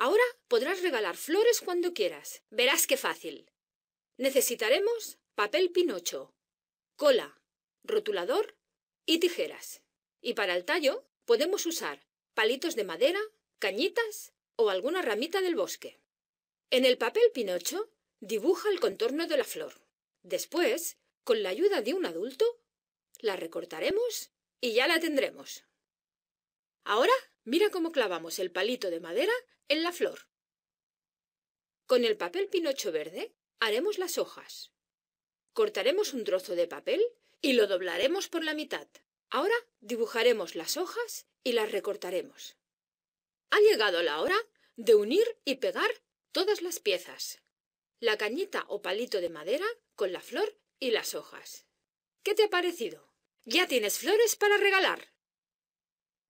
Ahora podrás regalar flores cuando quieras. Verás qué fácil. Necesitaremos papel pinocho, cola, rotulador y tijeras. Y para el tallo podemos usar palitos de madera, cañitas o alguna ramita del bosque. En el papel pinocho dibuja el contorno de la flor. Después, con la ayuda de un adulto, la recortaremos y ya la tendremos. Ahora Mira cómo clavamos el palito de madera en la flor. Con el papel pinocho verde haremos las hojas. Cortaremos un trozo de papel y lo doblaremos por la mitad. Ahora dibujaremos las hojas y las recortaremos. Ha llegado la hora de unir y pegar todas las piezas. La cañita o palito de madera con la flor y las hojas. ¿Qué te ha parecido? Ya tienes flores para regalar.